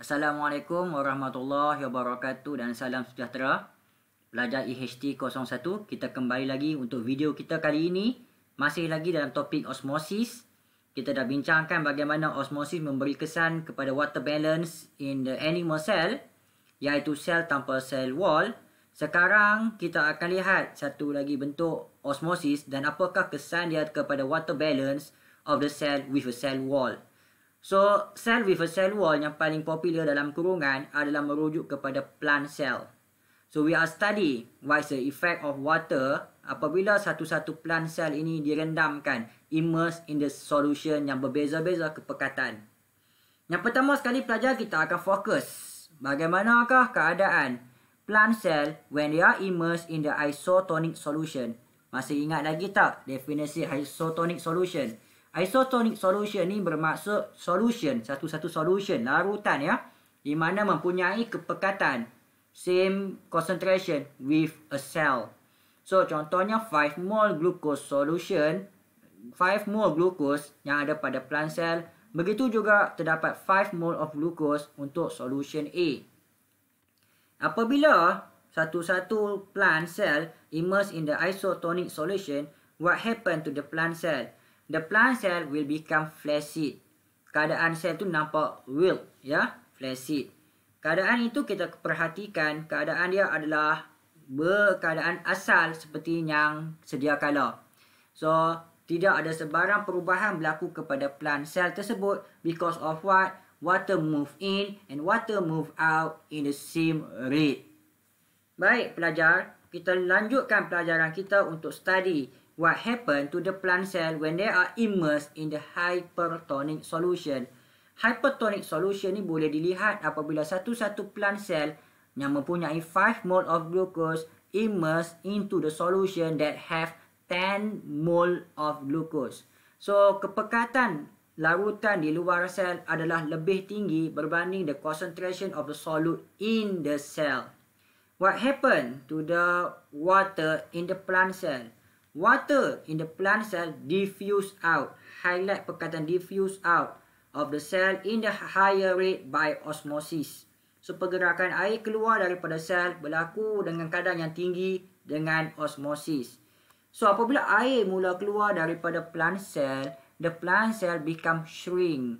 Assalamualaikum warahmatullahi wabarakatuh dan salam sejahtera. Pelajar IHT e 01, kita kembali lagi untuk video kita kali ini. Masih lagi dalam topik osmosis. Kita dah bincangkan bagaimana osmosis memberi kesan kepada water balance in the animal cell iaitu sel tanpa cell wall. Sekarang kita akan lihat satu lagi bentuk osmosis dan apakah kesan dia kepada water balance of the cell with a cell wall. So, sel with a cell wall yang paling popular dalam kurungan adalah merujuk kepada plant cell. So, we are study what is the effect of water apabila satu-satu plant cell ini direndamkan immersed in the solution yang berbeza-beza kepekatan. Yang pertama sekali pelajar kita akan fokus bagaimanakah keadaan plant cell when they are immersed in the isotonic solution. Masih ingat lagi tak definisi isotonic solution? Solution. Isotonic solution ni bermaksud solution, satu-satu solution, larutan ya. Di mana mempunyai kepekatan, same concentration with a cell. So, contohnya 5 mole glucose solution, 5 mole glucose yang ada pada plant cell, begitu juga terdapat 5 mole of glucose untuk solution A. Apabila satu-satu plant cell immerse in the isotonic solution, what happen to the plant cell? the plant cell will become flaccid. Keadaan sel tu nampak wilt, ya, flaccid. Keadaan itu kita perhatikan, keadaan dia adalah berkeadaan asal seperti yang sedia kala. So, tidak ada sebarang perubahan berlaku kepada plant cell tersebut because of what? Water move in and water move out in the same rate. Baik, pelajar. Kita lanjutkan pelajaran kita untuk study what happened to the plant cell when they are immersed in the hypertonic solution. Hypertonic solution ni boleh dilihat apabila satu-satu plant cell yang mempunyai 5 mole of glucose immersed into the solution that have 10 mole of glucose. So, kepekatan larutan di luar sel adalah lebih tinggi berbanding the concentration of the solute in the cell. What happened to the water in the plant cell? water in the plant cell diffuse out. Highlight perkataan diffuse out of the cell in the higher rate by osmosis. So pergerakan air keluar daripada sel berlaku dengan kadar yang tinggi dengan osmosis. So apabila air mula keluar daripada plant cell, the plant cell become shrink.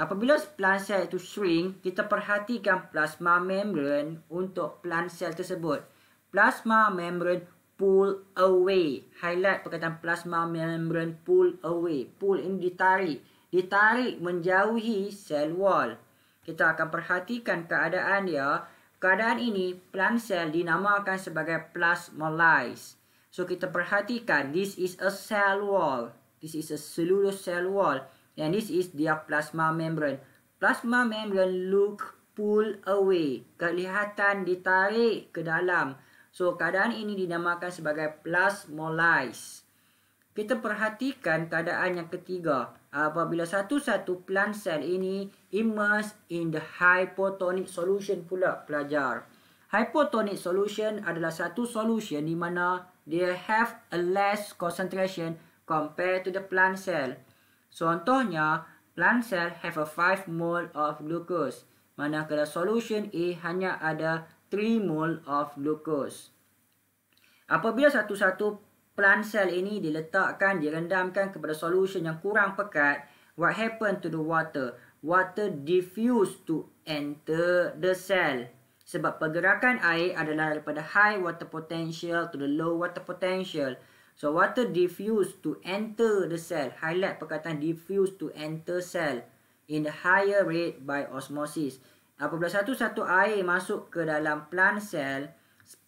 Apabila plant cell itu shrink, kita perhatikan plasma membrane untuk plant cell tersebut. Plasma membrane pull away. Highlight perkataan plasma membrane pull away. Pull ini ditarik. Ditarik menjauhi cell wall. Kita akan perhatikan keadaan dia. Keadaan ini plant cell dinamakan sebagai plasmolyse. So kita perhatikan this is a cell wall. This is a cellular cell wall. And this is the plasma membrane. Plasma membrane look pull away. Kelihatan ditarik ke dalam. So keadaan ini dinamakan sebagai plasmolyse. Kita perhatikan keadaan yang ketiga. Apabila satu-satu plant cell ini immersed in the hypotonic solution pula pelajar. Hypotonic solution adalah satu solution di mana they have a less concentration compared to the plant cell. Contohnya, plant cell have a 5 mole of glucose. Manakala solution A hanya ada 3 mole of glucose. Apabila satu-satu plant cell ini diletakkan, direndamkan kepada solution yang kurang pekat, what happen to the water? Water diffuse to enter the cell. Sebab pergerakan air adalah daripada high water potential to the low water potential. So water diffuse to enter the cell. Highlight perkataan diffuse to enter cell in the higher rate by osmosis. Apabila satu-satu air masuk ke dalam plant cell,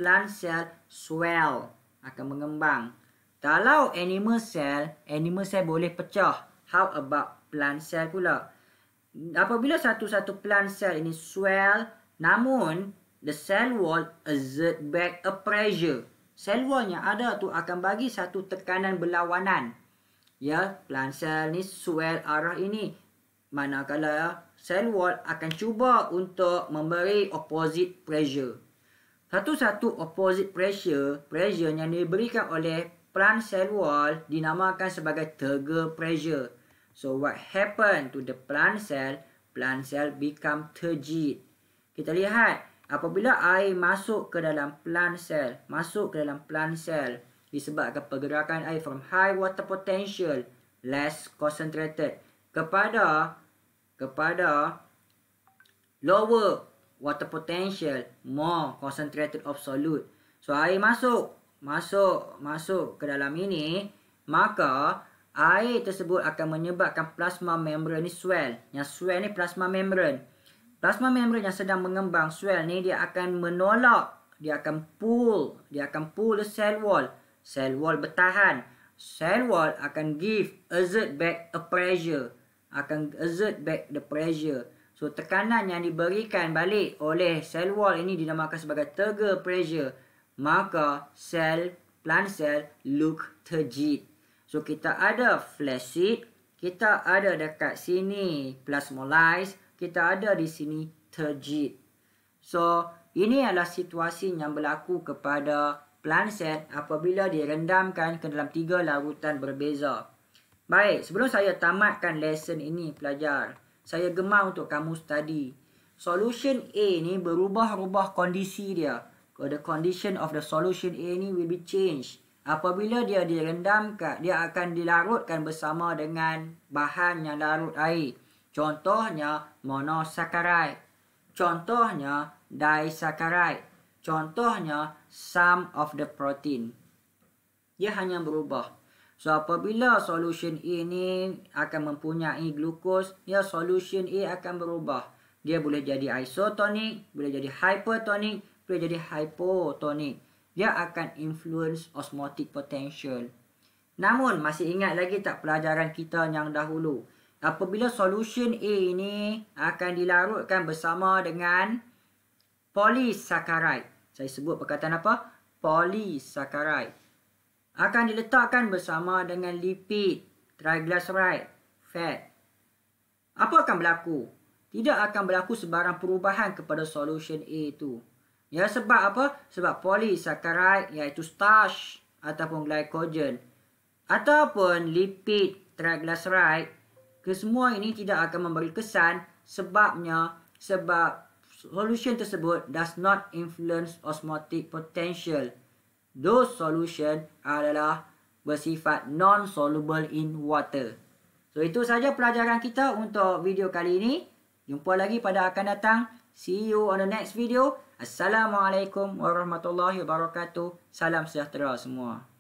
plant cell swell, akan mengembang. Kalau animal cell, animal cell boleh pecah. How about plant cell pula? Apabila satu-satu plant cell ini swell, namun the cell wall exert back a pressure. Cell wall yang ada tu akan bagi satu tekanan berlawanan. Ya, plant cell ni swell arah ini manakala sel wall akan cuba untuk memberi opposite pressure. Satu-satu opposite pressure, pressure yang diberikan oleh plant cell wall dinamakan sebagai trigger pressure. So what happen to the plant cell? Plant cell become turgid. Kita lihat apabila air masuk ke dalam plant cell, masuk ke dalam plant cell disebabkan pergerakan air from high water potential less concentrated kepada kepada lower water potential, more concentrated of solute. So air masuk, masuk, masuk ke dalam ini, maka air tersebut akan menyebabkan plasma membrane ni swell. Yang swell ni plasma membrane. Plasma membrane yang sedang mengembang swell ni dia akan menolak, dia akan pull, dia akan pull the cell wall. Cell wall bertahan. Cell wall akan give exert back a pressure akan exert back the pressure. So tekanan yang diberikan balik oleh cell wall ini dinamakan sebagai trigger pressure. Maka cell plant cell look terjit. So kita ada flaccid, kita ada dekat sini plasmolyse, kita ada di sini terjit. So ini adalah situasi yang berlaku kepada plant cell apabila direndamkan ke dalam tiga larutan berbeza. Baik, sebelum saya tamatkan lesson ini pelajar, saya gemar untuk kamu study. Solution A ni berubah-ubah kondisi dia. The condition of the solution A ni will be changed. Apabila dia direndamkan, dia akan dilarutkan bersama dengan bahan yang larut air. Contohnya monosaccharide. Contohnya disaccharide. Contohnya some of the protein. Dia hanya berubah. So apabila solution A ni akan mempunyai glukos, ya solution A akan berubah. Dia boleh jadi isotonik, boleh jadi hypertonik, boleh jadi hypotonik. Dia akan influence osmotic potential. Namun masih ingat lagi tak pelajaran kita yang dahulu? Apabila solution A ini akan dilarutkan bersama dengan polysaccharide. Saya sebut perkataan apa? Polysaccharide akan diletakkan bersama dengan lipid, triglyceride, fat. Apa akan berlaku? Tidak akan berlaku sebarang perubahan kepada solution A itu. Ya sebab apa? Sebab polysaccharide iaitu starch ataupun glycogen ataupun lipid triglyceride kesemua ini tidak akan memberi kesan sebabnya sebab solution tersebut does not influence osmotic potential those solution adalah bersifat non-soluble in water. So itu sahaja pelajaran kita untuk video kali ini. Jumpa lagi pada akan datang. See you on the next video. Assalamualaikum warahmatullahi wabarakatuh. Salam sejahtera semua.